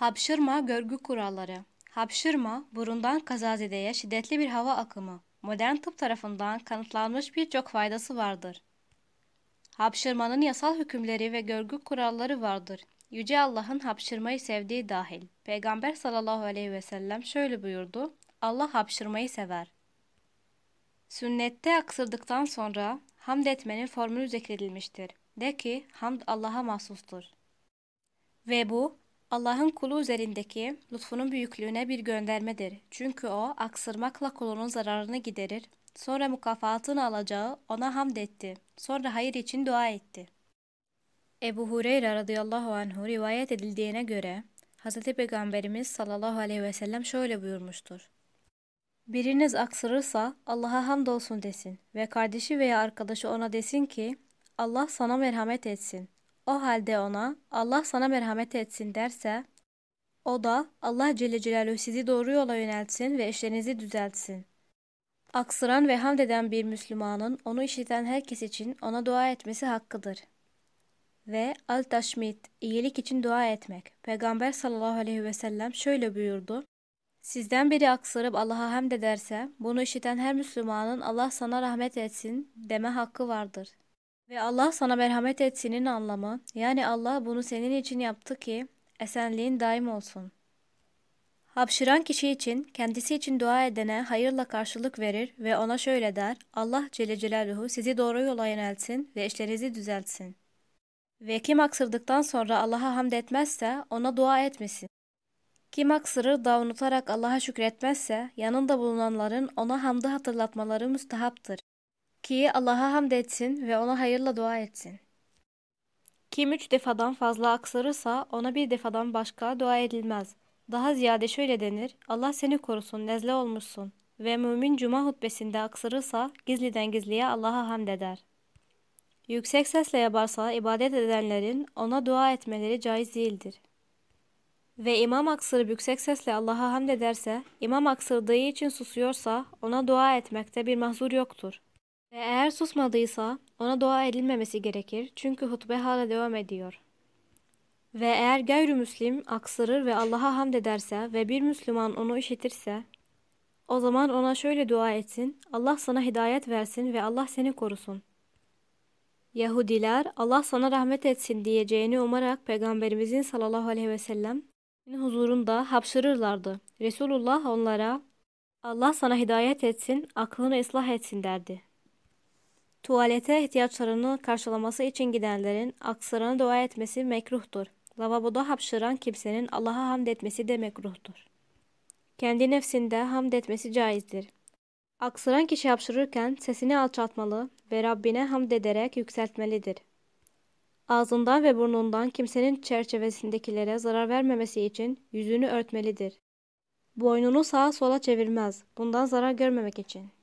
Hapşırma görgü kuralları. Hapşırma, burundan kazazedeye şiddetli bir hava akımı. Modern tıp tarafından kanıtlanmış birçok faydası vardır. Hapşırmanın yasal hükümleri ve görgü kuralları vardır. Yüce Allah'ın hapşırmayı sevdiği dahil. Peygamber sallallahu aleyhi ve sellem şöyle buyurdu. Allah hapşırmayı sever. Sünnette aksırdıktan sonra hamd etmenin formülü zikredilmiştir. De ki hamd Allah'a mahsustur. Ve bu Allah'ın kulu üzerindeki lütfunun büyüklüğüne bir göndermedir. Çünkü o aksırmakla kulunun zararını giderir. Sonra mukafatını alacağı ona hamd etti. Sonra hayır için dua etti. Ebu Hureyre radıyallahu anhu rivayet edildiğine göre Hz. Peygamberimiz sallallahu aleyhi ve sellem şöyle buyurmuştur. Biriniz aksırırsa Allah'a hamdolsun desin ve kardeşi veya arkadaşı ona desin ki Allah sana merhamet etsin. O halde ona Allah sana merhamet etsin derse o da Allah Celle Celaluhu sizi doğru yola yöneltsin ve işlerinizi düzeltsin. Aksıran ve hamd eden bir Müslümanın onu işiten herkes için ona dua etmesi hakkıdır. Ve al-taşmit, iyilik için dua etmek. Peygamber sallallahu aleyhi ve sellem şöyle buyurdu. Sizden biri aksırıp Allah'a hamd ederse, bunu işiten her Müslümanın Allah sana rahmet etsin deme hakkı vardır.'' Ve Allah sana merhamet etsinin anlamı, yani Allah bunu senin için yaptı ki esenliğin daim olsun. Hapşıran kişi için, kendisi için dua edene hayırla karşılık verir ve ona şöyle der, Allah Celle Celaluhu sizi doğru yola yöneltsin ve işlerinizi düzeltsin. Ve kim aksırdıktan sonra Allah'a hamd etmezse ona dua etmesin. Kim aksırır da unutarak Allah'a şükretmezse yanında bulunanların ona hamdı hatırlatmaları müstehaptır ki Allah'a hamd etsin ve ona hayırla dua etsin. Kim üç defadan fazla aksırırsa ona bir defadan başka dua edilmez. Daha ziyade şöyle denir, Allah seni korusun, nezle olmuşsun. Ve mümin cuma hutbesinde aksırırsa gizliden gizliye Allah'a hamd eder. Yüksek sesle yaparsa ibadet edenlerin ona dua etmeleri caiz değildir. Ve imam aksırıp yüksek sesle Allah'a hamd ederse, imam aksırdığı için susuyorsa ona dua etmekte bir mahzur yoktur. Ve eğer susmadıysa ona dua edilmemesi gerekir çünkü hutbe hala devam ediyor. Ve eğer gayrimüslim aksırır ve Allah'a hamd ederse ve bir Müslüman onu işitirse, o zaman ona şöyle dua etsin, Allah sana hidayet versin ve Allah seni korusun. Yahudiler Allah sana rahmet etsin diyeceğini umarak Peygamberimizin sallallahu aleyhi ve sellem huzurunda hapşırırlardı. Resulullah onlara Allah sana hidayet etsin, aklını ıslah etsin derdi. Tuvalete ihtiyaçlarını karşılaması için gidenlerin aksırana dua etmesi mekruhtur. Lavaboda hapşıran kimsenin Allah'a hamd etmesi de mekruhtur. Kendi nefsinde hamd etmesi caizdir. Aksıran kişi hapşırırken sesini alçaltmalı ve Rabbine hamd ederek yükseltmelidir. Ağzından ve burnundan kimsenin çerçevesindekilere zarar vermemesi için yüzünü örtmelidir. Boynunu sağa sola çevirmez, bundan zarar görmemek için.